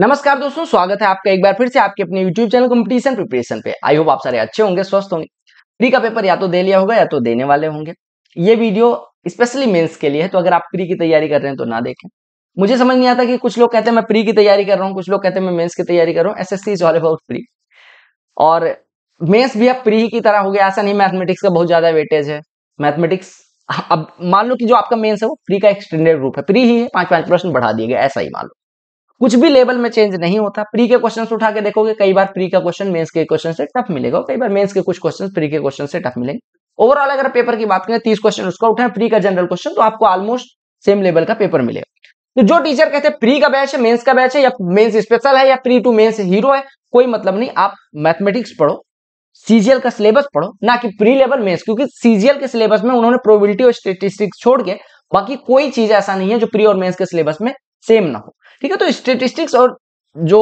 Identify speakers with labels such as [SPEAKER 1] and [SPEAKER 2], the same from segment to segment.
[SPEAKER 1] नमस्कार दोस्तों स्वागत है आपका एक बार फिर से आपके अपने YouTube चैनल कंपटीशन प्रिपरेशन पे आई होप आप सारे अच्छे होंगे स्वस्थ होंगे प्री का पेपर या तो दे लिया होगा या तो देने वाले होंगे ये वीडियो स्पेशली मेंस के लिए है तो अगर आप प्री की तैयारी कर रहे हैं तो ना देखें मुझे समझ नहीं आता कि कुछ लोग कहते हैं मैं प्री की तैयारी कर रहा हूँ कुछ लोग कहते हैं मैं मेन्स की तैयारी कर रहा हूँ S S C is all about pre और मेन्स भी अब प्री की तरह हो गया ऐसा नहीं मैथमेटिक्स का बहुत ज्यादा वेटेज है मैथमेटिक्स अब मान लो कि जो आपका मेन्स है वो प्री का एक्सटेंडेड रूप है प्री ही है पांच पांच प्रश्न बढ़ा दिए गए ऐसा ही मान लो कुछ भी लेवल में चेंज नहीं होता प्री के क्वेश्चन उठा के देखोगे कई बार प्री का क्वेश्चन मेंस के क्वेश्चन से टफ मिलेगा कई बार मेंस के कुछ क्वेश्चन प्री के क्वेश्चन से टफ मिलेंगे ओवरऑल अगर पेपर की बात करें तीस क्वेश्चन उसका उठाए प्री का जनरल क्वेश्चन तो आपको ऑलमोस्ट सेम लेवल का पेपर मिलेगा तो जो टीचर कहते हैं प्री का बैच है मेंस का बैच है या मेंस स्पेशल है या प्री टू मेंस हीरो है कोई मतलब नहीं आप मैथमेटिक्स पढ़ो सीजीएल का सिलेबस पढ़ो ना कि प्री लेवल मेंस क्योंकि सीजीएल के सिलेबस में उन्होंने प्रोबेबिलिटी और स्टेटिस्टिक्स छोड़ के बाकी कोई चीज ऐसा नहीं है जो प्री और मेंस के सिलेबस में सेम ना हो ठीक है तो स्टेटिस्टिक्स और जो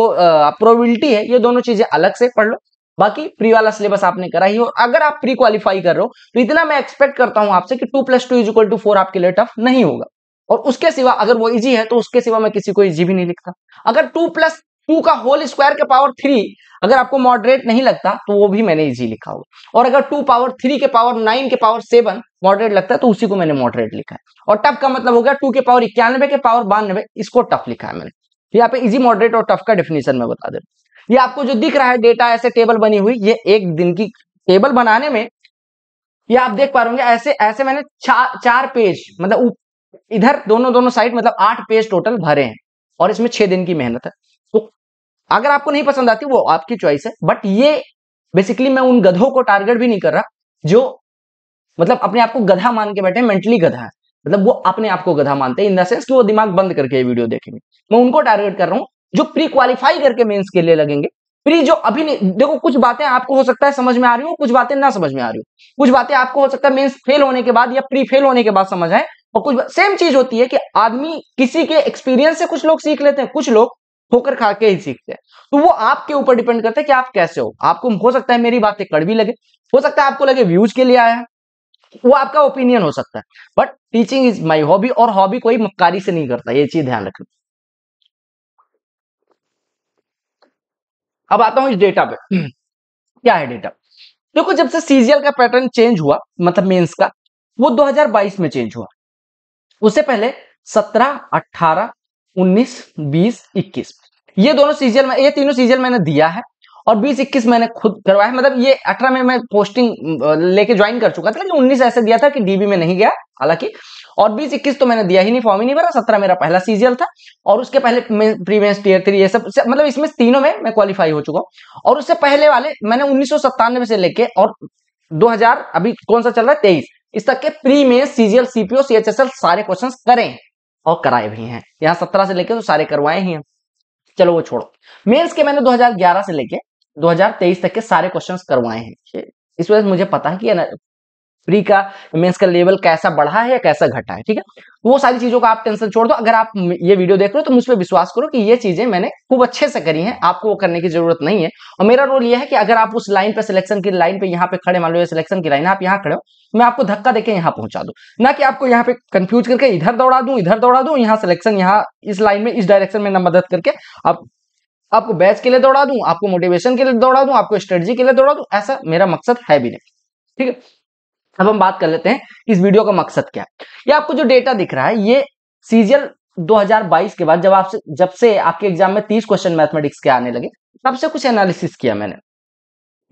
[SPEAKER 1] प्रोबेबिलिटी है ये दोनों चीजें अलग से पढ़ लो बाकी प्री वाला सिलेबस आपने करा ही और अगर आप प्री क्वालिफाई कर रहे हो तो इतना मैं एक्सपेक्ट करता हूं आपसे कि two plus two is equal to four आपके लिए टफ नहीं होगा और उसके सिवा अगर वो इजी है तो उसके सिवा मैं किसी को इजी भी नहीं लिखता अगर टू प्लस टू का होल स्क्वायर के पावर थ्री अगर आपको मॉडरेट नहीं लगता तो वो भी मैंने इजी लिखा हुआ और अगर टू पावर थ्री के पावर नाइन के पावर सेवन मॉडरेट लगता है तो उसी को मैंने मॉडरेट लिखा है और टफ का मतलब हो गया टू के पावर इक्यानवे के पावर बानवे इसको टफ लिखा है मैंने तो यहाँ पे इजी मॉडरेट और टफ का डेफिनेशन में बता दे ये आपको जो दिख रहा है डेटा ऐसे टेबल बनी हुई ये एक दिन की टेबल बनाने में ये आप देख पा रहे ऐसे ऐसे मैंने चा, चार पेज मतलब इधर दोनों दोनों साइड मतलब आठ पेज टोटल भरे हैं और इसमें छह दिन की मेहनत है तो अगर आपको नहीं पसंद आती वो आपकी चॉइस है बट ये बेसिकली मैं उन गधों को टारगेट भी नहीं कर रहा जो मतलब अपने आप को गधा मान के बैठे मेंटली गधा है मतलब वो अपने आप को गधा मानते हैं इन द सेंस कि वो दिमाग बंद करके ये वीडियो देखेंगे मैं उनको टारगेट कर रहा हूँ जो प्री क्वालिफाई करके मेंस के लिए लगेंगे प्री जो अभी नहीं देखो कुछ बातें आपको हो सकता है समझ में आ रही हो कुछ बातें ना समझ में आ रही हो कुछ बातें आपको हो सकता है मेन्स फेल होने के बाद या प्री फेल होने के बाद समझ आए और कुछ सेम चीज होती है कि आदमी किसी के एक्सपीरियंस से कुछ लोग सीख लेते हैं कुछ लोग ठोकर खा के ही सीखते हैं तो वो आपके ऊपर डिपेंड करता है कि आप कैसे हो आपको हो सकता है मेरी बातें कड़वी लगे हो सकता है आपको लगे व्यूज के लिए आया है वो आपका ओपिनियन हो सकता है but teaching is my hobby और हॉबी कोई मक्कारी से नहीं करता ये चीज ध्यान रखना अब आता हूं इस डेटा पे क्या है डेटा देखो जब से सीजीएल का पैटर्न चेंज हुआ मतलब मेंस का वो 2022 में चेंज हुआ उससे पहले 17, 18, 19, 20, 21 ये दोनों सीजियल ये तीनों सीजियल मैंने दिया है और बीस इक्कीस मैंने खुद करवाया मतलब ये अठारह में मैं पोस्टिंग लेके ज्वाइन कर चुका था लेकिन उन्नीस ऐसे दिया था कि डीबी में नहीं गया हालांकि और बीस इक्कीस तो मैंने दिया ही नहीं फॉर्म ही नहीं भरा सत्रह मेरा पहला सीजियल था और उसके पहले प्रीवियस टीयर थ्री ये सब मतलब इसमें तीनों में मैं क्वालिफाई हो चुका हूँ और उससे पहले वाले मैंने उन्नीस से लेके और दो अभी कौन सा चल रहा है तेईस इस तक के प्री में सीजीएल सीपीओ सी सारे क्वेश्चन करें और कराए भी हैं यहाँ सत्रह से लेके तो सारे करवाए ही हैं चलो वो छोड़ो मेंस के मैंने 2011 से लेके 2023 तक के सारे क्वेश्चंस करवाए हैं इस वजह से मुझे पता है कि फ्री का मेंस का लेवल कैसा बढ़ा है या कैसा घटा है ठीक है वो सारी चीजों का आप टेंशन छोड़ दो अगर आप ये वीडियो देख रहे हो तो मुझ पर विश्वास करो कि ये चीजें मैंने खूब अच्छे से करी हैं आपको वो करने की जरूरत नहीं है और मेरा रोल ये है कि अगर आप उस लाइन पे सिलेक्शन की लाइन पे यहाँ पे खड़े मान लो सिलेक्शन की लाइन आप यहाँ खड़े हो मैं आपको धक्का देकर यहाँ पहुंचा दू ना कि आपको यहाँ पे कंफ्यूज करके इधर दौड़ा दू इधर दौड़ा दू यहाँ सिलेक्शन यहाँ इस लाइन में इस डायरेक्शन में ना मदद करके आप आपको बैच के लिए दौड़ा दूं आपको मोटिवेशन के लिए दौड़ा दूं आपको स्ट्रेटजी के लिए दौड़ा दूं ऐसा मेरा मकसद है भी नहीं ठीक है अब हम बात कर लेते हैं कि इस वीडियो का मकसद क्या है ये आपको जो डेटा दिख रहा है ये सीजियल 2022 के बाद जब आपसे जब से आपके एग्जाम में 30 क्वेश्चन मैथमेटिक्स के आने लगे तब से कुछ एनालिसिस किया मैंने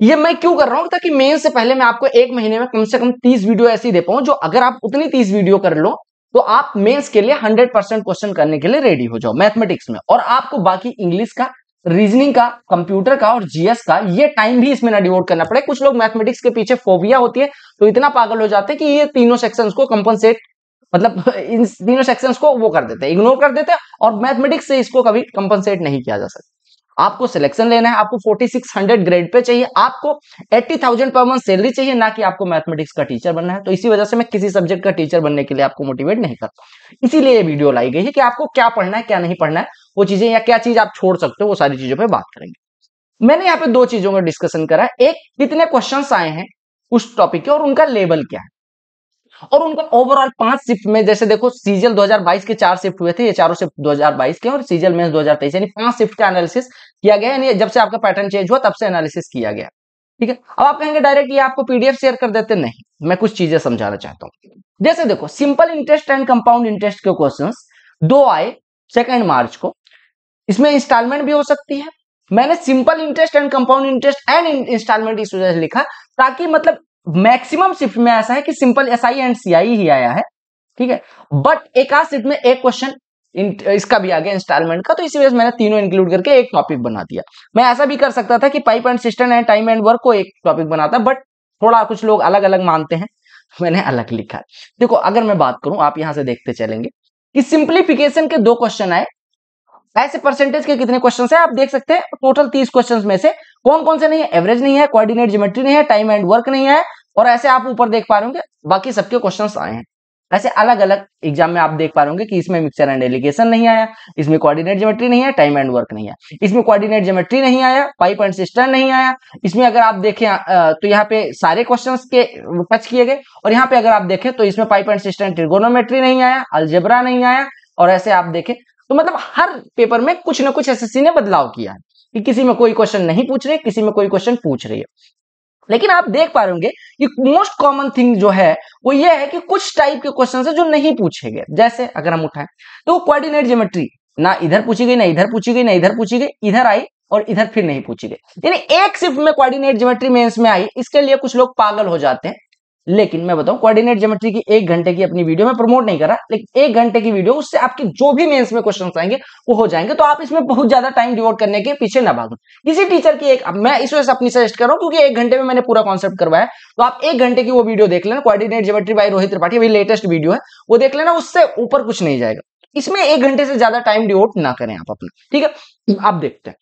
[SPEAKER 1] ये मैं क्यों कर रहा हूं ताकि मेन से पहले मैं आपको एक महीने में कम से कम 30 वीडियो ऐसी दे पाऊं जो अगर आप उतनी 30 वीडियो कर लो तो आप मेंस के लिए 100 परसेंट क्वेश्चन करने के लिए रेडी हो जाओ मैथमेटिक्स में और आपको बाकी इंग्लिश का रीजनिंग का कंप्यूटर का और जीएस का ये टाइम भी इसमें ना डिवोट करना पड़े कुछ लोग मैथमेटिक्स के पीछे फोबिया होती है तो इतना पागल हो जाते हैं कि ये तीनों सेक्शंस को कंपनसेट मतलब इन तीनों सेक्शंस को वो कर देते हैं इग्नोर कर देते हैं और मैथमेटिक्स से इसको कभी कंपनसेट नहीं किया जा सकता आपको सिलेक्शन लेना है आपको 4600 ग्रेड पे चाहिए आपको 80,000 पर मंथ सैलरी चाहिए ना कि आपको मैथमेटिक्स का टीचर बनना है तो इसी वजह से मैं किसी सब्जेक्ट का टीचर बनने के लिए आपको मोटिवेट नहीं करता इसीलिए ये वीडियो लाई गई है कि आपको क्या पढ़ना है क्या नहीं पढ़ना है वो चीजें या क्या चीज आप छोड़ सकते हो वो सारी चीजों पर बात करेंगे मैंने यहाँ पे दो चीजों का डिस्कशन करा एक कितने क्वेश्चन आए हैं उस टॉपिक के और उनका लेवल क्या है और उनका ओवरऑल पांच शिफ्ट में जैसे देखो सीजल 2022 के चार शिफ्ट हुए थे ये चारों शिफ्ट 2022 के और सीजल में 2023 यानी पांच शिफ्ट का एनालिसिस किया गया यानी जब से आपका पैटर्न चेंज हुआ तब से एनालिसिस किया गया ठीक है अब आप कहेंगे डायरेक्ट ये आपको पीडीएफ शेयर कर देते नहीं मैं कुछ चीजें समझाना चाहता हूँ जैसे देखो simple interest and compound interest के क्वेश्चन दो आए सेकेंड मार्च को इसमें इंस्टॉलमेंट भी हो सकती है मैंने simple interest and compound interest and instalment इस वजह से लिखा ताकि मतलब मैक्सिमम शिफ्ट में ऐसा है कि simple S I and C I ही आया है ठीक है बट एक आध शिफ्ट में एक क्वेश्चन इसका भी आ गया इंस्टॉलमेंट का तो इसी वजह से मैंने तीनों इंक्लूड करके एक टॉपिक बना दिया मैं ऐसा भी कर सकता था कि pipe and cistern and time and work को एक टॉपिक बनाता बट थोड़ा कुछ लोग अलग अलग मानते हैं तो मैंने अलग लिखा देखो अगर मैं बात करूं आप यहां से देखते चलेंगे कि सिंप्लीफिकेशन के दो क्वेश्चन आए ऐसे परसेंटेज के कितने क्वेश्चन है आप देख सकते हैं टोटल तीस क्वेश्चन में से कौन कौन से नहीं है एवरेज नहीं है कोऑर्डिनेट ज्योमेट्री नहीं है टाइम एंड वर्क नहीं है और ऐसे आप ऊपर देख पा रहे बाकी सबके क्वेश्चन आए हैं ऐसे अलग अलग एग्जाम में आप देख पा रहे कि इसमें मिक्सर एंड एलिगेशन नहीं आया इसमें कोऑर्डिनेट ज्योमेट्री नहीं है टाइम एंड वर्क नहीं है इसमें कोऑर्डिनेट ज्योमेट्री नहीं आया पाइप एंड सिस्टर नहीं आया इसमें अगर आप देखें तो यहाँ पे सारे क्वेश्चन के टच किए गए और यहाँ पे अगर आप देखें तो इसमें पाइप एंड सिस्टर ट्रिगोनोमेट्री नहीं आया अलजेबरा नहीं आया और ऐसे आप देखें तो मतलब हर पेपर में कुछ ना कुछ एसएससी ने बदलाव किया है कि किसी में कोई क्वेश्चन नहीं पूछ रही किसी में कोई क्वेश्चन पूछ रही है लेकिन आप देख पा रहे होंगे कि मोस्ट कॉमन थिंग जो है वो ये है कि कुछ टाइप के क्वेश्चन है जो नहीं पूछे गए जैसे अगर हम उठाएं तो कोऑर्डिनेट ज्योमेट्री ना इधर पूछी गई ना इधर पूछी गई ना इधर पूछी गई इधर आई और इधर फिर नहीं पूछी गई यानी एक शिफ्ट में कोऑर्डिनेट ज्योमेट्री मेंस में आई इसके लिए कुछ लोग पागल हो जाते हैं लेकिन मैं बताऊं कोऑर्डिनेट ज्योमेट्री की एक घंटे की अपनी वीडियो में प्रमोट नहीं रहा लेकिन एक घंटे की वीडियो उससे आपके जो भी मेंस में क्वेश्चन आएंगे वो हो जाएंगे तो आप इसमें बहुत ज्यादा टाइम डिवोट करने के पीछे ना भागो किसी टीचर की एक मैं इस वजह से अपनी सजेस्ट कर रहा हूँ क्योंकि एक घंटे में मैंने पूरा कॉन्सेप्ट करवाया तो आप एक घंटे की वो वीडियो देख लेना coordinate geometry by Rohit Tripathi अभी लेटेस्ट वीडियो है वो देख लेना उससे ऊपर कुछ नहीं जाएगा इसमें एक घंटे से ज्यादा टाइम डिवोट ना करें आप अपना ठीक है आप देखते हैं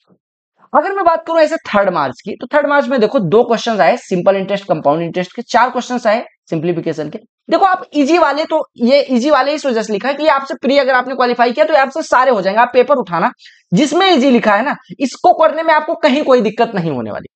[SPEAKER 1] अगर मैं बात करूं ऐसे थर्ड मार्च की तो थर्ड मार्च में देखो दो क्वेश्चन आए सिंपल इंटरेस्ट कंपाउंड इंटरेस्ट के चार क्वेश्चन आए सिंप्लीफिकेशन के देखो आप इजी वाले तो ये इजी वाले इस वजह से लिखा है कि आपसे प्री अगर आपने क्वालिफाई किया तो आपसे सारे हो जाएंगे आप पेपर उठाना जिसमें इजी लिखा है ना इसको करने में आपको कहीं कोई दिक्कत नहीं होने वाली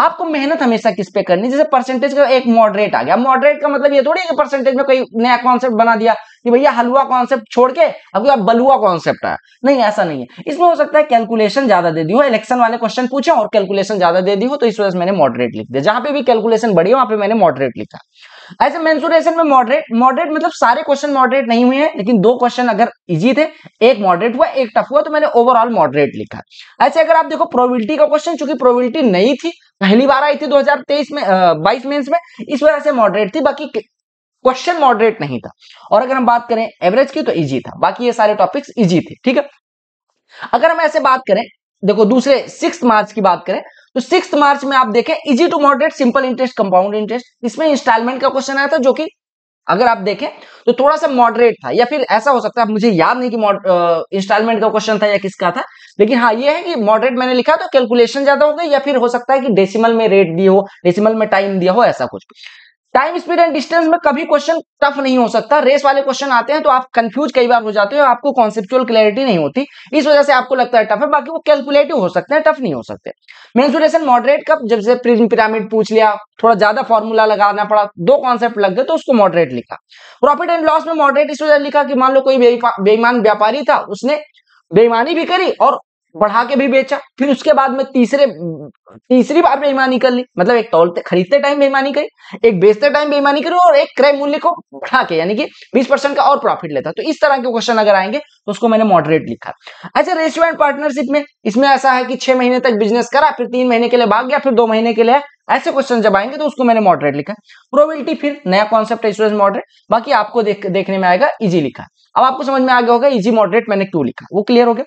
[SPEAKER 1] आपको मेहनत हमेशा किस पे करनी जैसे परसेंटेज का एक मॉडरेट आ गया मॉडरेट का मतलब ये थोड़ी है कि परसेंटेज में कोई नया कॉन्सेप्ट बना दिया कि भैया हलवा कॉन्सेप्ट छोड़ के अब बलुआ कॉन्सेप्ट आया नहीं ऐसा नहीं है इसमें हो सकता है कैलकुलेशन ज्यादा दे दी हो इलेक्शन वाले क्वेश्चन पूछे और कैलकुलेशन ज्यादा दे दी हो तो इस वजह से मैंने मॉडरेट लिख दिया जहां पे भी कैलकुलेशन बढ़ी वहां पे मैंने मॉडरेट लिखा ऐसे मेंसुरेशन में मॉडरेट मॉडरेट मतलब सारे क्वेश्चन मॉडरेट नहीं हुए हैं लेकिन दो क्वेश्चन अगर इजी थे एक मॉडरेट हुआ एक टफ हुआ तो मैंने ओवरऑल मॉडरेट लिखा ऐसे अगर आप देखो प्रोबिलिटी का क्वेश्चन चूंकि प्रोबिलिटी नहीं थी पहली बार आई थी 2023 में बाईस मेंस में इस वजह से मॉडरेट थी बाकी क्वेश्चन मॉडरेट नहीं था और अगर हम बात करें एवरेज की तो इजी था बाकी ये सारे टॉपिक्स इजी थे ठीक है अगर हम ऐसे बात करें देखो दूसरे सिक्स मार्च की बात करें तो सिक्स मार्च में आप देखें easy to moderate simple interest compound interest इसमें इंस्टॉलमेंट का क्वेश्चन आया था जो कि अगर आप देखें तो थोड़ा सा मॉडरेट था या फिर ऐसा हो सकता है मुझे याद नहीं कि इंस्टॉलमेंट का क्वेश्चन था या किसका था लेकिन हाँ ये है कि मॉडरेट मैंने लिखा तो कैलकुलेशन ज्यादा हो गई या फिर हो सकता है कि डेसिमल में रेट दिए हो डेसिमल में टाइम दिया हो ऐसा कुछ टाइम स्पीड एंड डिस्टेंस में कभी क्वेश्चन टफ नहीं हो सकता रेस वाले क्वेश्चन आते हैं तो आप कंफ्यूज कई बार हो जाते हो आपको कॉन्सेप्चुअल क्लैरिटी नहीं होती इस वजह से आपको लगता है टफ है बाकी वो कैलकुलेटिव हो सकते हैं टफ नहीं हो सकते मेन्सुरेशन मॉडरेट कब जब से पिरामिड पूछ लिया थोड़ा ज्यादा फॉर्मूला लगाना पड़ा दो कॉन्सेप्ट लग गए तो उसको मॉडरेट लिखा प्रॉफिट एंड लॉस में मॉडरेट इस वजह लिखा कि मान लो कोई बेईमान व्यापारी था उसने बेईमानी भी करी और बढ़ा के भी बेचा फिर उसके बाद में तीसरे तीसरी बार बेईमानी कर ली मतलब एक तौलते खरीदते टाइम बेईमानी करी एक बेचते टाइम बेईमानी करी और एक क्रय मूल्य को बढ़ा के यानी कि 20 परसेंट का और प्रॉफिट लेता तो इस तरह के क्वेश्चन अगर आएंगे तो उसको मैंने मॉडरेट लिखा अच्छा रेशियो एंड पार्टनरशिप में इसमें ऐसा है कि छह महीने तक बिजनेस करा फिर तीन महीने के लिए भाग गया फिर दो महीने के लिए ऐसे क्वेश्चन जब आएंगे तो उसको मैंने मॉडरेट लिखा प्रोबेबिलिटी फिर नया कॉन्सेप्ट है मॉडरेट बाकी आपको देखने में आएगा इजी लिखा अब आपको समझ में आ गया होगा इजी मॉडरेट मैंने क्यों लिखा वो क्लियर हो गया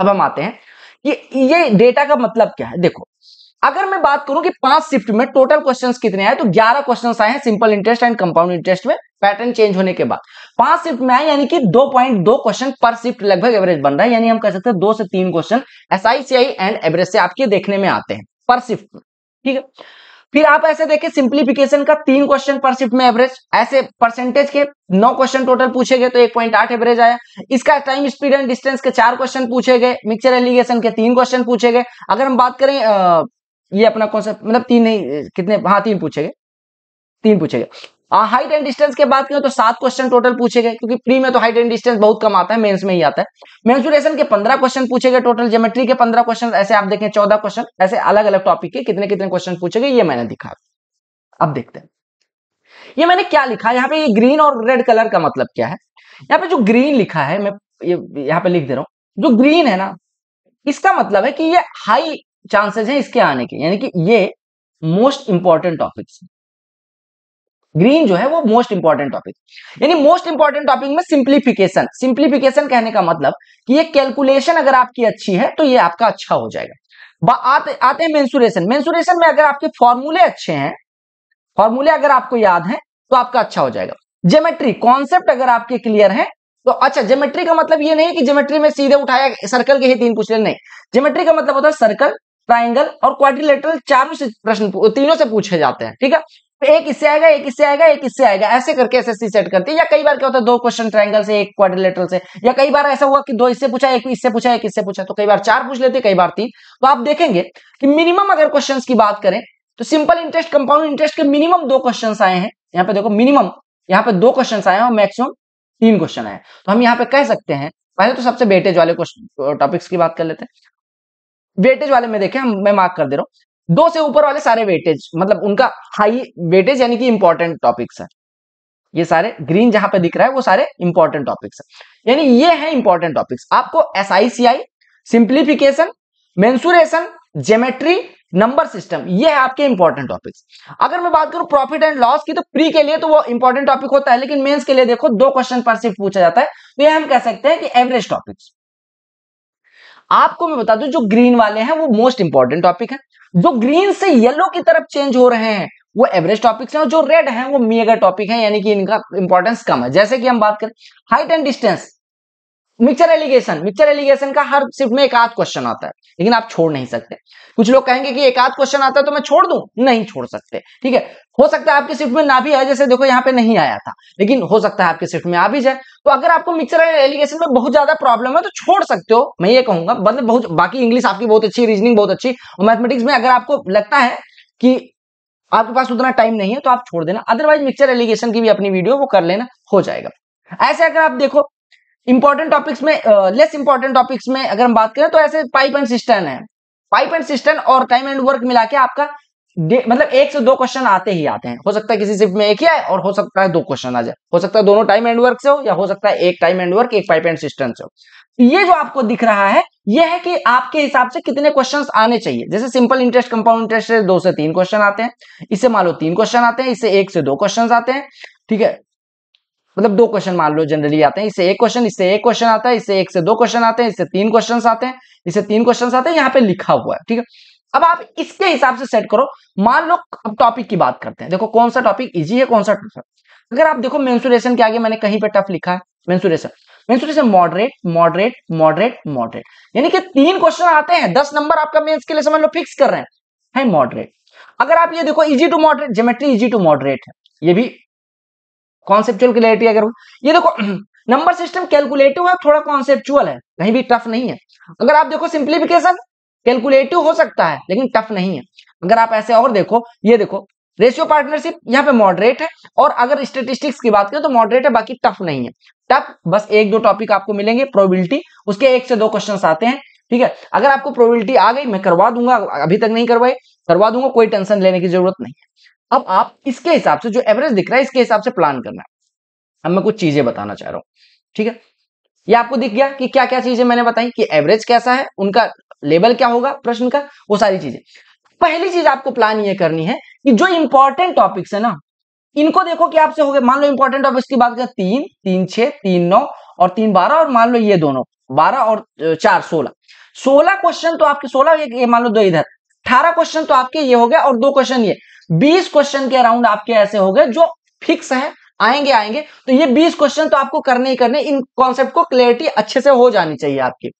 [SPEAKER 1] अब हम आते हैं ये ये डेटा का मतलब क्या है देखो अगर मैं बात करूं कि पांच शिफ्ट में टोटल क्वेश्चन कितने आए तो ग्यारह क्वेश्चन आए हैं simple interest and compound interest में पैटर्न चेंज होने के बाद पांच शिफ्ट में आए यानी कि दो पॉइंट दो क्वेश्चन पर शिफ्ट लगभग एवरेज बन रहा है यानी हम कह सकते हैं दो से तीन क्वेश्चन एस एंड एवरेज से आपके देखने में आते हैं पर शिफ्ट में ठीक है फिर आप ऐसे देखें सिंप्लीफिकेशन का तीन क्वेश्चन पर शिफ्ट में एवरेज ऐसे परसेंटेज के नौ क्वेश्चन टोटल पूछे गए तो एक पॉइंट आठ एवरेज आया इसका टाइम स्पीड एंड डिस्टेंस के चार क्वेश्चन पूछे गए मिक्सचर एलिगेशन के तीन क्वेश्चन पूछे गए अगर हम बात करें आ, ये अपना सा मतलब तीन नहीं कितने हाँ तीन पूछे गए तीन पूछे गए हाइट एंड डिस्टेंस के बात करें तो सात क्वेश्चन टोटल पूछे गए क्योंकि प्री में तो हाइट एंड डिस्टेंस बहुत कम आता है मेंस में ही आता है मेंसुरेशन के पंद्रह क्वेश्चन पूछे गए टोटल जोमेट्री के पंद्रह क्वेश्चन ऐसे आप देखें चौदह क्वेश्चन ऐसे अलग अलग टॉपिक के कितने कितने क्वेश्चन पूछे गए ये मैंने दिखा अब देखते हैं ये मैंने क्या लिखा यहाँ पे ये ग्रीन और रेड कलर का मतलब क्या है यहाँ पे जो ग्रीन लिखा है मैं ये यहाँ पे लिख दे रहा हूँ जो ग्रीन है ना इसका मतलब है कि ये हाई चांसेस है इसके आने के यानी कि ये मोस्ट इंपॉर्टेंट टॉपिक्स ग्रीन जो है वो मोस्ट इंपॉर्टेंट टॉपिक यानी मोस्ट इंपॉर्टेंट टॉपिक में सिंप्लीफिकेशन सिंप्लीफिकेशन कहने का मतलब कि ये कैलकुलेशन अगर आपकी अच्छी है तो ये आपका अच्छा हो जाएगा आते आते हैं मेंसुरेशन मेंसुरेशन में अगर आपके फॉर्मूले अच्छे हैं फॉर्मूले अगर आपको याद है तो आपका अच्छा हो जाएगा जेमेट्री कॉन्सेप्ट अगर आपके क्लियर है तो अच्छा जेमेट्री का मतलब ये नहीं कि जेमेट्री में सीधे उठाया सर्कल के ही तीन पूछ ले नहीं जेमेट्री का मतलब होता है सर्कल ट्राइंगल और क्वाड्रिलेटरल चारों से प्रश्न तीनों से पूछे जाते हैं ठीक है एक इससे आएगा एक इससे आएगा एक इससे आएगा ऐसे करके एसएससी सेट करती है या कई बार क्या होता है दो क्वेश्चन ट्रायंगल से एक क्वाड्रिलेटरल से या कई बार ऐसा हुआ कि दो इससे पूछा एक इससे पूछा एक इससे पूछा तो कई बार चार पूछ लेते कई बार तीन तो आप देखेंगे कि मिनिमम अगर क्वेश्चन की बात करें तो सिंपल इंटरेस्ट कंपाउंड इंटरेस्ट के मिनिमम दो क्वेश्चन आए हैं यहाँ पे देखो मिनिमम यहाँ पे दो क्वेश्चन आए हैं और मैक्सिमम तीन क्वेश्चन आए तो हम यहाँ पे कह सकते हैं पहले तो सबसे बेटेज वाले टॉपिक्स की बात कर लेते हैं वेटेज वाले में देखें हम मैं मार्क कर दे रहा हूँ दो से ऊपर वाले सारे वेटेज मतलब उनका हाई वेटेज यानी कि इंपॉर्टेंट टॉपिक्स है ये सारे ग्रीन जहां पे दिख रहा है वो सारे इंपॉर्टेंट टॉपिक्स है यानी ये है इंपॉर्टेंट टॉपिक्स आपको S I C I simplification mensuration geometry number system ये है आपके इंपॉर्टेंट टॉपिक्स अगर मैं बात करूं प्रॉफिट एंड लॉस की तो प्री के लिए तो वो इंपॉर्टेंट टॉपिक होता है लेकिन मेंस के लिए देखो दो क्वेश्चन पर सिर्फ पूछा जाता है तो ये हम कह सकते हैं कि एवरेज टॉपिक्स आपको मैं बता दूं जो ग्रीन वाले हैं वो मोस्ट इंपॉर्टेंट टॉपिक है जो ग्रीन से येलो की तरफ चेंज हो रहे हैं वो एवरेज टॉपिक्स हैं और जो रेड हैं वो मेगा टॉपिक हैं यानी कि इनका इंपॉर्टेंस कम है जैसे कि हम बात करें height and distance mixture alligation mixture alligation का हर शिफ्ट में एक आध क्वेश्चन आता है लेकिन आप छोड़ नहीं सकते कुछ लोग कहेंगे कि एक आध क्वेश्चन आता है तो मैं छोड़ दूं नहीं छोड़ सकते ठीक है हो सकता है आपके शिफ्ट में ना भी आए जैसे देखो यहाँ पे नहीं आया था लेकिन हो सकता है आपके शिफ्ट में आ भी जाए तो अगर आपको मिक्सर एलिगेशन में बहुत ज्यादा प्रॉब्लम है तो छोड़ सकते हो मैं ये कहूंगा मतलब बहुत बाकी इंग्लिश आपकी बहुत अच्छी रीजनिंग बहुत अच्छी और मैथमेटिक्स में अगर आपको लगता है कि आपके पास उतना टाइम नहीं है तो आप छोड़ देना अदरवाइज मिक्सर एलिगेशन की भी अपनी वीडियो वो कर लेना हो जाएगा ऐसे अगर आप देखो इंपॉर्टेंट टॉपिक्स में लेस इंपॉर्टेंट टॉपिक्स में अगर हम बात करें तो ऐसे पाइप एंड सिस्टर्न है पाइप एंड सिस्टर्न और टाइम एंड वर्क मिला के आपका मतलब एक से दो क्वेश्चन आते ही आते हैं हो सकता है किसी शिफ्ट में एक ही आए और हो सकता है दो क्वेश्चन आ जाए हो सकता है दोनों टाइम एंड वर्क से हो या हो सकता है एक टाइम एंड वर्क एक पाइप एंड सिस्टम से हो ये जो आपको दिख रहा है ये है कि आपके हिसाब से कितने क्वेश्चन आने चाहिए जैसे सिंपल इंटरेस्ट कंपाउंड इंटरेस्ट से दो से तीन क्वेश्चन आते हैं इससे मान लो तीन क्वेश्चन आते हैं इससे एक से दो क्वेश्चन आते हैं ठीक है मतलब दो क्वेश्चन मान लो जनरली आते हैं इससे एक क्वेश्चन इससे एक क्वेश्चन आता है इससे एक से दो क्वेश्चन आते हैं इससे तीन क्वेश्चन आते हैं इससे तीन क्वेश्चन आते हैं यहाँ पे लिखा हुआ है ठीक है अब आप इसके हिसाब से सेट करो मान लो अब टॉपिक की बात करते हैं देखो कौन सा टॉपिक इजी है कौन सा टफ है अगर आप देखो मेंसुरेशन के आगे मैंने कहीं पे टफ लिखा है mensuration mensuration moderate moderate moderate moderate यानी कि तीन क्वेश्चन आते हैं दस नंबर आपका मेंस के लिए समझ लो फिक्स कर रहे हैं है मॉडरेट अगर आप ये देखो easy to moderate geometry easy to moderate है ये भी कॉन्सेप्चुअल क्लियरिटी अगर ये देखो नंबर सिस्टम कैलकुलेटिव है थोड़ा कॉन्सेप्चुअल है कहीं भी टफ नहीं है अगर आप देखो सिंप्लीफिकेशन कैलकुलेटिव हो सकता है लेकिन टफ नहीं है अगर आप ऐसे और देखो ये देखो रेशियो पार्टनरशिप यहाँ पे मॉडरेट है और अगर स्टेटिस्टिक्स की बात करें तो मॉडरेट है बाकी टफ नहीं है टफ बस एक दो टॉपिक आपको मिलेंगे प्रोबेबिलिटी उसके एक से दो क्वेश्चन आते हैं ठीक है अगर आपको प्रोबेबिलिटी आ गई मैं करवा दूंगा अभी तक नहीं करवाई करवा दूंगा कोई टेंशन लेने की जरूरत नहीं है अब आप इसके हिसाब से जो एवरेज दिख रहा है इसके हिसाब से प्लान करना है अब मैं कुछ चीजें बताना चाह रहा हूं ठीक है ये आपको दिख गया कि क्या क्या चीजें मैंने बताई कि एवरेज कैसा है उनका लेवल क्या होगा प्रश्न का वो सारी चीजें पहली चीज आपको प्लान ये करनी है कि जो इंपॉर्टेंट टॉपिक्स है ना इनको देखो कि आपसे हो गए मान लो इंपॉर्टेंट टॉपिक्स की बात करें तीन तीन छह तीन नौ और तीन बारह और मान लो ये दोनों बारह और चार सोलह सोलह क्वेश्चन तो आपके सोलह मान लो दो इधर अठारह क्वेश्चन तो आपके ये हो गया और दो क्वेश्चन ये बीस क्वेश्चन के अराउंड आपके ऐसे हो गए जो फिक्स है आएंगे आएंगे तो ये बीस क्वेश्चन तो आपको करने ही करने इन कॉन्सेप्ट को क्लियरिटी अच्छे से हो जानी चाहिए आपकी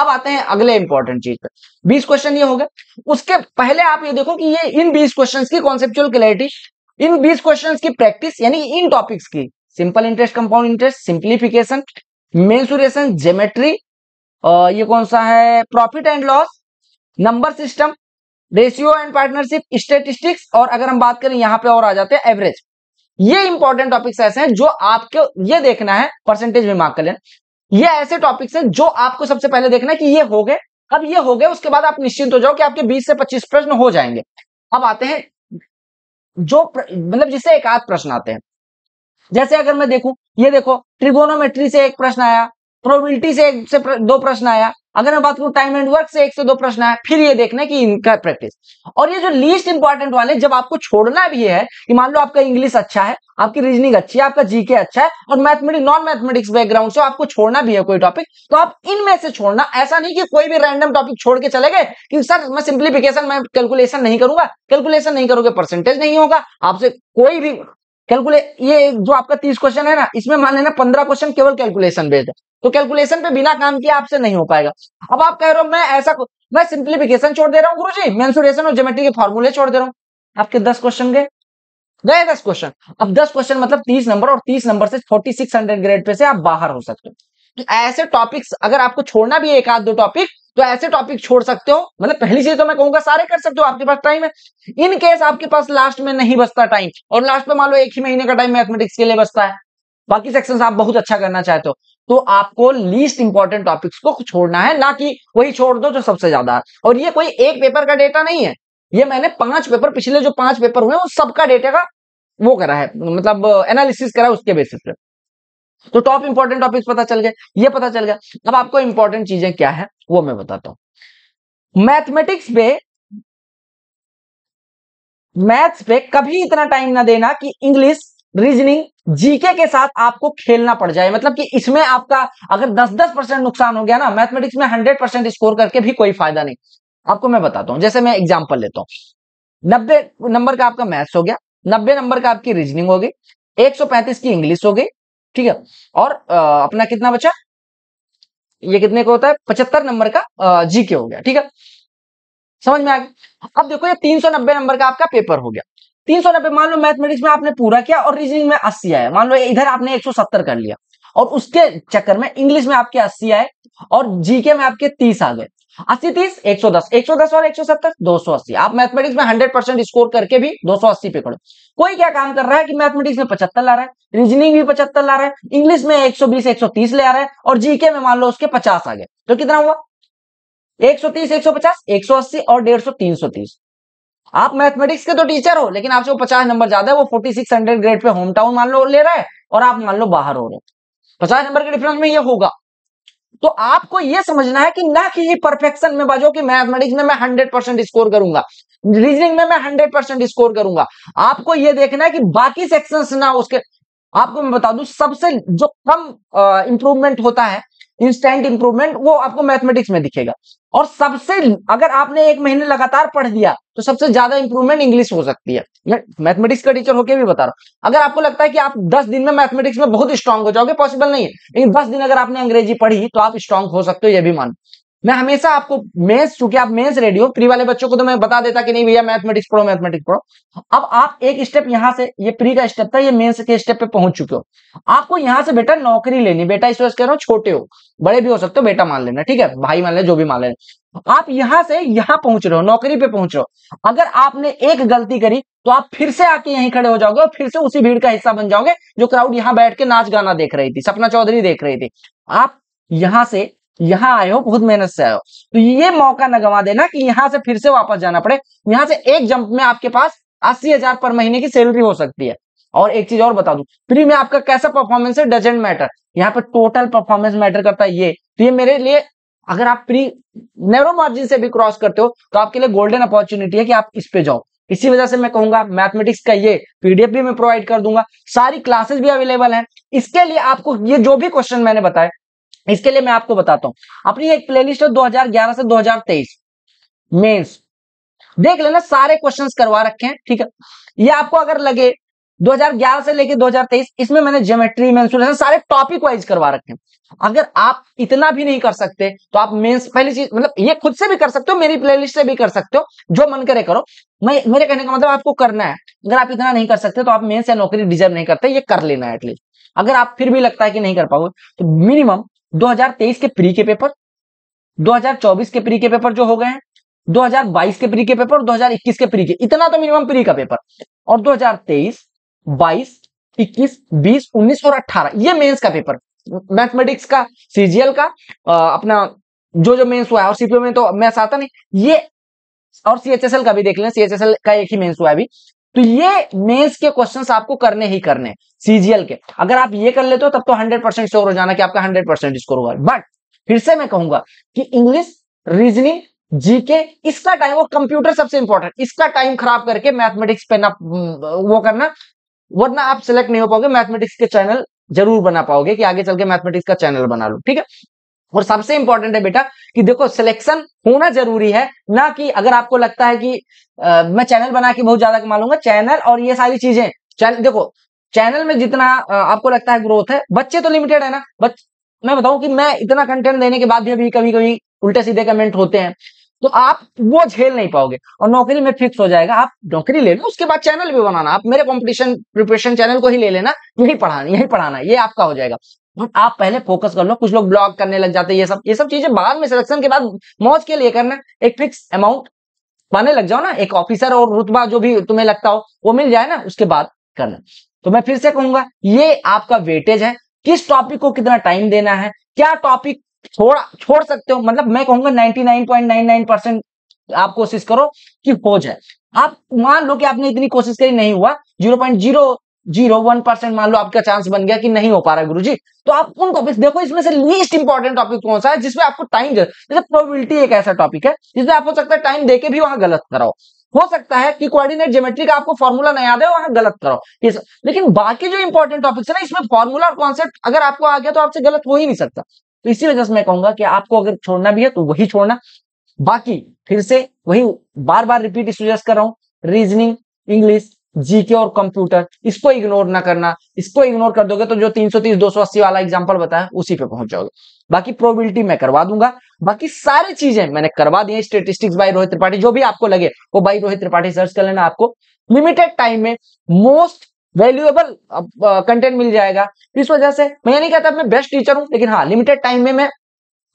[SPEAKER 1] अब आते हैं अगले इंपॉर्टेंट चीज पर बीस क्वेश्चन ये हो गए उसके पहले आप ये देखो कि ये इन बीस क्वेश्चन की कॉन्सेप्चुअल क्लियरिटी इन बीस क्वेश्चन की प्रैक्टिस यानी इन टॉपिक्स की simple interest compound interest simplification mensuration geometry ये कौन सा है profit and loss number system ratio and partnership statistics और अगर हम बात करें यहां पे और आ जाते हैं एवरेज ये इंपॉर्टेंट टॉपिक्स ऐसे हैं जो आपको ये देखना है परसेंटेज में मार्क कर लेना ये ऐसे टॉपिक्स हैं जो आपको सबसे पहले देखना है कि ये हो गए अब ये हो गए उसके बाद आप निश्चिंत हो जाओ कि आपके 20 से 25 प्रश्न हो जाएंगे अब आते हैं जो मतलब जिससे एक आध प्रश्न आते हैं जैसे अगर मैं देखूं ये देखो ट्रिगोनोमेट्री से एक प्रश्न आया प्रोबिलिटी से एक से प्र, दो प्रश्न आया अगर मैं बात करूं टाइम एंड वर्क से एक से दो प्रश्न है फिर ये देखना है कि इनका प्रैक्टिस और ये जो लीस्ट इंपॉर्टेंट वाले जब आपको छोड़ना भी है कि मान लो आपका इंग्लिश अच्छा है आपकी रीजनिंग अच्छी है आपका जीके अच्छा है और मैथमेटिक्स नॉन मैथमेटिक्स बैकग्राउंड से आपको छोड़ना भी है कोई टॉपिक तो आप इनमें से छोड़ना ऐसा नहीं कि कोई भी रैंडम टॉपिक छोड़ के चले गए कि सर मैं सिंप्लीफिकेशन मैं कैलकुलेशन नहीं करूंगा कैलकुलेशन नहीं करोगे परसेंटेज नहीं होगा आपसे कोई भी कैलकुलेट ये जो आपका तीस क्वेश्चन है ना इसमें मान लेना पंद्रह क्वेश्चन केवल कैलकुलेशन बेस्ड है तो कैलकुलेशन पे बिना काम किए आपसे नहीं हो पाएगा अब आप कह रहे हो मैं ऐसा मैं सिंप्लीफिकेशन छोड़ दे रहा हूँ गुरु जी मैं और जोमेट्री के फॉर्मूले छोड़ दे रहा हूँ आपके दस क्वेश्चन गए गए दस क्वेश्चन अब दस क्वेश्चन मतलब तीस नंबर और तीस नंबर से फोर्टी सिक्स हंड्रेड ग्रेड पे से आप बाहर हो सकते हो तो ऐसे टॉपिक्स अगर आपको छोड़ना भी है एक आध दो टॉपिक तो ऐसे टॉपिक छोड़ सकते हो मतलब पहली चीज तो मैं कहूंगा सारे कर सकते हो आपके पास टाइम है इन केस आपके पास लास्ट में नहीं बचता टाइम और लास्ट में मान लो एक ही महीने का टाइम मैथमेटिक्स के लिए बचता है बाकी सेक्शन आप बहुत अच्छा करना चाहते हो तो आपको लीस्ट इंपॉर्टेंट टॉपिक्स को छोड़ना है ना कि वही छोड़ दो जो सबसे ज्यादा और ये कोई एक पेपर का डेटा नहीं है ये मैंने पांच पेपर पिछले जो पांच पेपर हुए उन सबका डेटा का वो करा है मतलब एनालिसिस करा है उसके बेसिस पे तो टॉप इंपॉर्टेंट टॉपिक्स पता चल गए ये पता चल गया अब आपको इंपॉर्टेंट चीजें क्या है वो मैं बताता हूं मैथमेटिक्स पे मैथ्स पे कभी इतना टाइम ना देना कि इंग्लिश रीजनिंग जीके के साथ आपको खेलना पड़ जाए मतलब कि इसमें आपका अगर 10-10 परसेंट नुकसान हो गया ना मैथमेटिक्स में 100 परसेंट स्कोर करके भी कोई फायदा नहीं आपको मैं बताता हूं जैसे मैं एग्जांपल लेता हूं नब्बे नंबर का आपका मैथ्स हो गया नब्बे नंबर का आपकी रीजनिंग हो गई 135 की इंग्लिश हो गई ठीक है और आ, अपना कितना बचा ये कितने को होता है पचहत्तर नंबर का जी हो गया ठीक है समझ में आ गया अब देखो ये तीन सौ नब्बे नंबर का आपका पेपर हो गया तीन सौ नब्बे मान लो मैथमेटिक्स में आपने पूरा किया और रीजनिंग में अस्सी आया मान लो इधर आपने एक सौ सत्तर कर लिया और उसके चक्कर में इंग्लिश में आपके अस्सी आए और जीके में आपके तीस आ गए अस्सी तीस एक सौ दस एक सौ दस और एक सौ सत्तर दो सौ अस्सी आप मैथमेटिक्स में हंड्रेड परसेंट स्कोर करके भी दो सौ अस्सी पे खड़े कोई क्या काम कर रहा है कि मैथमेटिक्स में पचहत्तर ला रहा है रीजनिंग भी पचहत्तर ला रहा है इंग्लिश में एक सौ बीस एक सौ तीस ले आ रहा है और जीके में मान लो उसके पचास आ गए तो कितना हुआ एक सौ तीस एक सौ पचास एक सौ अस्सी और डेढ़ सौ तीन सौ तीस आप मैथमेटिक्स के तो टीचर हो लेकिन आपसे वो पचास नंबर ज्यादा है वो forty six hundred grade pay home town मान लो ले रहा है और आप मान लो बाहर हो रहे हो पचास नंबर के डिफरेंस में ये होगा तो आपको यह समझना है कि ना कि परफेक्शन में बाजो कि मैथमेटिक्स में मैं हंड्रेड परसेंट स्कोर करूंगा रीजनिंग में मैं हंड्रेड परसेंट स्कोर करूंगा आपको यह देखना है कि बाकी सेक्शंस ना उसके आपको मैं बता दूं सबसे जो कम इंप्रूवमेंट होता है इंस्टेंट इंप्रूवमेंट वो आपको मैथमेटिक्स में दिखेगा और सबसे अगर आपने एक महीने लगातार पढ़ लिया तो सबसे ज्यादा इंप्रूवमेंट इंग्लिश हो सकती है मैं मैथमेटिक्स का टीचर होके भी बता रहा हूं अगर आपको लगता है कि आप 10 दिन में मैथमेटिक्स में बहुत स्ट्रांग हो जाओगे पॉसिबल नहीं है लेकिन 10 दिन अगर आपने अंग्रेजी पढ़ी तो आप स्ट्रांग हो सकते हो यह भी मानो मैं हमेशा आपको मेंस चूंकि आप मेंस रेडी हो प्री वाले बच्चों को तो मैं बता देता कि नहीं भैया मैथमेटिक्स पढ़ो मैथमेटिक्स पढ़ो अब आप एक स्टेप यहां से ये प्री का स्टेप था ये मेंस के स्टेप पे पहुंच चुके हो आपको यहां से बेटा नौकरी लेनी बेटा इस वजह कह रहा हूँ छोटे हो बड़े भी हो सकते हो बेटा मान लेना ठीक है भाई मान लेना जो भी मान लेना आप यहां से यहां पहुंच रहे हो नौकरी पे पहुंच रहे हो अगर आपने एक गलती करी तो आप फिर से आके यहीं खड़े हो जाओगे और फिर से उसी भीड़ का हिस्सा बन जाओगे जो क्राउड यहाँ बैठ के नाच गाना देख रही थी सपना चौधरी देख रही थी आप यहां से यहाँ आए हो बहुत मेहनत से आए हो तो ये मौका न गवा देना कि यहाँ से फिर से वापस जाना पड़े यहाँ से एक जंप में आपके पास अस्सी हजार पर महीने की सैलरी हो सकती है और एक चीज और बता दू प्री में आपका कैसा परफॉर्मेंस है डजेंट मैटर यहाँ पर टोटल परफॉर्मेंस मैटर करता है ये तो ये मेरे लिए अगर आप प्री नैरो मार्जिन से भी क्रॉस करते हो तो आपके लिए गोल्डन अपॉर्चुनिटी है कि आप इस पे जाओ इसी वजह से मैं कहूंगा मैथमेटिक्स का ये पीडीएफ भी मैं प्रोवाइड कर दूंगा सारी क्लासेस भी अवेलेबल हैं इसके लिए आपको ये जो भी क्वेश्चन मैंने बताया इसके लिए मैं आपको बताता हूं अपनी एक प्लेलिस्ट है 2011 से 2023 मेंस देख लेना सारे क्वेश्चंस करवा रखे हैं ठीक है ये आपको अगर लगे 2011 से लेके 2023 इसमें मैंने ज्योमेट्री मेंसुरेशन सारे टॉपिक वाइज करवा रखे हैं अगर आप इतना भी नहीं कर सकते तो आप मेंस पहली चीज मतलब ये खुद से भी कर सकते हो मेरी प्लेलिस्ट से भी कर सकते हो जो मन करे करो मैं मेरे कहने का मतलब आपको करना है अगर आप इतना नहीं कर सकते तो आप मेंस या नौकरी डिजर्व नहीं करते ये कर लेना है एटलीस्ट अगर आप फिर भी लगता है कि नहीं कर पाओगे तो मिनिमम 2023 के प्री के पेपर 2024 के प्री के पेपर जो हो गए हैं 2022 के प्री के पेपर 2021 के प्री के इतना तो मिनिमम प्री का पेपर और 2023 22 21 20 19 और 18 ये मेंस का पेपर मैथमेटिक्स का सीजीएल का आ, अपना जो जो मेंस हुआ है और सीपीओ में तो मैथ्स आता नहीं ये और सीएचएसएल का भी देख लें सीएचएसएल का एक ही मेंस हुआ है अभी तो ये मेंस के क्वेश्चंस आपको करने ही करने सीजीएल के अगर आप ये कर लेते हो तब तो 100 परसेंट स्कोर हो जाना कि आपका 100 परसेंट स्कोर होगा बट फिर से मैं कहूंगा कि इंग्लिश रीजनिंग जीके इसका टाइम वो कंप्यूटर सबसे इंपॉर्टेंट इसका टाइम खराब करके मैथमेटिक्स पे ना हम्म, वो करना वरना आप सिलेक्ट नहीं हो पाओगे मैथमेटिक्स के चैनल जरूर बना पाओगे कि आगे चल के मैथमेटिक्स का चैनल बना लो ठीक है और सबसे इंपॉर्टेंट है बेटा कि देखो सिलेक्शन होना जरूरी है ना कि अगर आपको लगता है कि आ, मैं चैनल बना के बहुत ज्यादा कमा लूंगा चैनल और ये सारी चीजें चैनल देखो चैनल में जितना आपको लगता है ग्रोथ है बच्चे तो लिमिटेड है ना बच मैं बताऊं कि मैं इतना कंटेंट देने के बाद भी अभी कभी कभी उल्टे सीधे कमेंट होते हैं तो आप वो झेल नहीं पाओगे और नौकरी में फिक्स हो जाएगा आप नौकरी ले लो उसके बाद चैनल भी बनाना आप मेरे कंपटीशन प्रिपरेशन चैनल को ही ले लेना यही पढ़ाना यही पढ़ाना ये आपका हो जाएगा आप पहले फोकस कर लो कुछ लोग ब्लॉग करने लग जाते हैं ये सब ये सब चीजें बाद में सिलेक्शन के बाद मौज के लिए करना एक फिक्स अमाउंट पाने लग जाओ ना एक ऑफिसर और रुतबा जो भी तुम्हें लगता हो वो मिल जाए ना उसके बाद करना तो मैं फिर से कहूंगा ये आपका वेटेज है किस टॉपिक को कितना टाइम देना है क्या टॉपिक छोड़ छोड़ सकते हो मतलब मैं कहूंगा नाइनटी परसेंट आप कोशिश करो कि हो जाए आप मान लो कि आपने इतनी कोशिश करी नहीं हुआ zero point zero zero one percent मान लो आपका चांस बन गया कि नहीं हो पा रहा गुरु जी तो आप उन टॉपिक देखो इसमें से लीस्ट इंपॉर्टेंट टॉपिक कौन सा है जिसमें आपको टाइम जैसे प्रोबेबिलिटी एक ऐसा टॉपिक है जिसमें आप हो सकता है टाइम देके भी वहां गलत कराओ हो सकता है कि कोऑर्डिनेट ज्योमेट्री का आपको फॉर्मूला नहीं याद है वहां गलत करो ये लेकिन बाकी जो इंपॉर्टेंट टॉपिक्स है ना इसमें फॉर्मूला और कॉन्सेप्ट अगर आपको आ गया तो आपसे गलत हो ही नहीं सकता तो इसी वजह से मैं कहूंगा कि आपको अगर छोड़ना भी है तो वही छोड़ना बाकी फिर से वही बार बार रिपीट सजेस्ट कर रहा हूँ रीजनिंग इंग्लिश जीके और कंप्यूटर इसको इग्नोर ना करना इसको इग्नोर कर दोगे तो जो 330 280 वाला एग्जांपल बताया उसी पे पहुंच जाओगे बाकी प्रोबेबिलिटी मैं करवा दूंगा बाकी सारी चीजें मैंने करवा दी है स्टेटिस्टिक्स बाई रोहित त्रिपाठी जो भी आपको लगे वो बाई रोहित त्रिपाठी सर्च कर लेना आपको लिमिटेड टाइम में मोस्ट वैल्यूएबल कंटेंट मिल जाएगा इस वजह से मैं नहीं कहता मैं बेस्ट टीचर हूं लेकिन हाँ लिमिटेड टाइम में मैं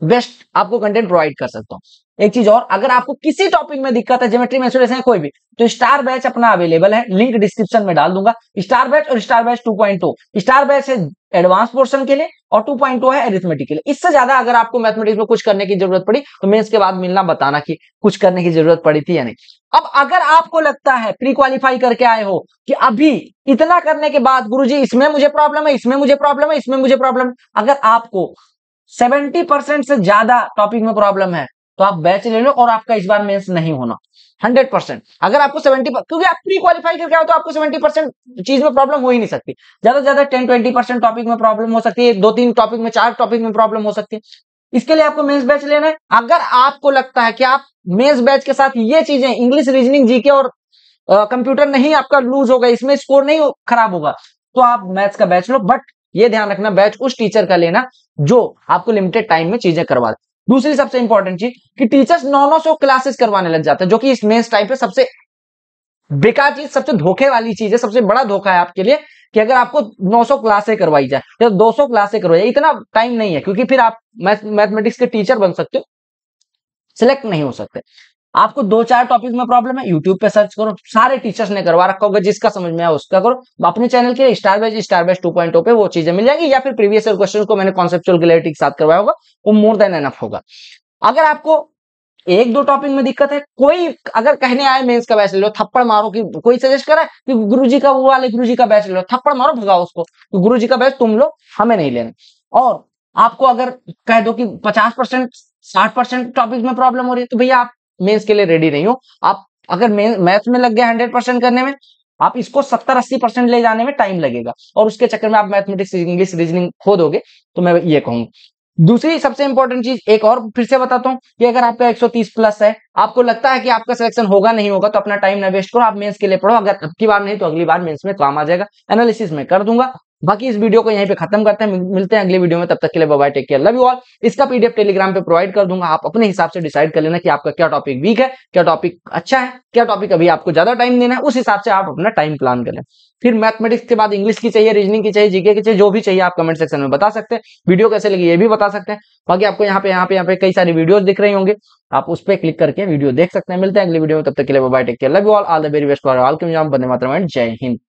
[SPEAKER 1] बेस्ट आपको कंटेंट प्रोवाइड कर सकता हूँ एक चीज और अगर आपको किसी टॉपिक में दिक्कत है ज्योमेट्री मेसुरेशन है कोई भी तो स्टार बैच अपना अवेलेबल है लिंक डिस्क्रिप्शन में डाल दूंगा स्टार बैच और स्टार बैच 2.2 स्टार बैच है एडवांस पोर्शन के लिए और 2.0 है एरिथमेटिक के लिए इससे ज्यादा अगर आपको मैथमेटिक्स में कुछ करने की जरूरत पड़ी तो मेन्स के बाद मिलना बताना की कुछ करने की जरूरत पड़ी थी या नहीं अब अगर आपको लगता है प्री क्वालिफाई करके आए हो कि अभी इतना करने के बाद गुरुजी इसमें मुझे प्रॉब्लम है इसमें मुझे प्रॉब्लम है इसमें मुझे प्रॉब्लम अगर आपको सेवेंटी परसेंट से ज्यादा टॉपिक में प्रॉब्लम है तो आप बैच ले लो और आपका इस बार मेंस नहीं होना हंड्रेड परसेंट अगर आपको सेवेंटी क्योंकि आप प्री क्वालिफाई करके आओ तो आपको सेवेंटी परसेंट चीज में प्रॉब्लम हो ही नहीं सकती ज्यादा से ज्यादा टेन ट्वेंटी परसेंट टॉपिक में प्रॉब्लम हो सकती है दो तीन टॉपिक में चार टॉपिक में प्रॉब्लम हो सकती है इसके लिए आपको मेंस बैच लेना है अगर आपको लगता है कि आप मेंस बैच के साथ ये चीजें इंग्लिश रीजनिंग जीके और कंप्यूटर नहीं आपका लूज होगा इसमें स्कोर नहीं खराब होगा तो आप मैथ्स का बैच लो बट ये ध्यान रखना बैच उस टीचर का लेना जो आपको लिमिटेड टाइम में चीजें करवा दे दूसरी सबसे इंपॉर्टेंट चीज कि टीचर्स नौ नौ सौ क्लासेस करवाने लग जाते हैं जो कि इस मेंस टाइम पे सबसे बेकार चीज सबसे धोखे वाली चीज है सबसे बड़ा धोखा है आपके लिए कि अगर आपको 900 क्लासे करवाई जाए या 200 क्लासें करवाई जाए इतना टाइम नहीं है क्योंकि फिर आप मैथमेटिक्स के टीचर बन सकते हो सिलेक्ट नहीं हो सकते आपको दो चार टॉपिक में प्रॉब्लम है यूट्यूब पे सर्च करो सारे टीचर्स ने करवा रखा होगा जिसका समझ में आया उसका करो अपने चैनल के star batch star batch two point पे वो चीजें मिल जाएगी या फिर प्रीवियस क्वेश्चन को मैंने कॉन्सेप्चुअल क्लियरिटी के साथ करवाया होगा वो मोर देन एनफ होगा अगर आपको एक दो टॉपिक में दिक्कत है कोई अगर कहने आए मेंस का बैच ले लो थप्पड़ मारो कि कोई सजेस्ट करा कि गुरुजी का वो वाले गुरुजी का बैच ले लो थप्पड़ मारो भगाओ उसको कि गुरुजी का बैच तुम लो हमें नहीं लेना और आपको अगर कह दो कि पचास परसेंट साठ परसेंट टॉपिक में प्रॉब्लम हो रही है तो भैया आप मेंस के लिए रेडी नहीं हो आप अगर मैथ में लग गया हंड्रेड परसेंट करने में आप इसको सत्तर अस्सी परसेंट ले जाने में टाइम लगेगा और उसके चक्कर में आप मैथमेटिक्स इंग्लिश रीजनिंग खो दोगे तो मैं ये कहूंगा दूसरी सबसे इंपॉर्टेंट चीज एक और फिर से बताता हूँ कि अगर आपका 130 प्लस है आपको लगता है कि आपका सिलेक्शन होगा नहीं होगा तो अपना टाइम ना वेस्ट करो आप मेंस के लिए पढ़ो अगर अब की बार नहीं तो अगली बार मेंस में काम आ जाएगा एनालिसिस में कर दूंगा बाकी इस वीडियो को यहीं पे खत्म करते हैं मिलते हैं अगले वीडियो में तब तक के लिए bye take care love you all इसका पीडीएफ टेलीग्राम पे प्रोवाइड कर दूंगा आप अपने हिसाब से डिसाइड कर लेना कि आपका क्या टॉपिक वीक है क्या टॉपिक अच्छा है क्या टॉपिक अभी आपको ज्यादा टाइम देना है उस हिसाब से आप अपना टाइम प्लान करें फिर मैथमेटिक्स के बाद इंग्लिश की चाहिए रीजनिंग की चाहिए जीके की चाहिए जो भी चाहिए आप कमेंट सेक्शन में बता सकते हैं वीडियो कैसे लगी ये भी बता सकते हैं बाकी आपको यहाँ पे यहाँ पे यहाँ पे कई सारी वीडियो दिख रही होंगे आप उस पर क्लिक करके वीडियो देख सकते हैं मिलते हैं अगले वीडियो में तब तक के लिए bye take care love you all all the very best for all के जय हिंद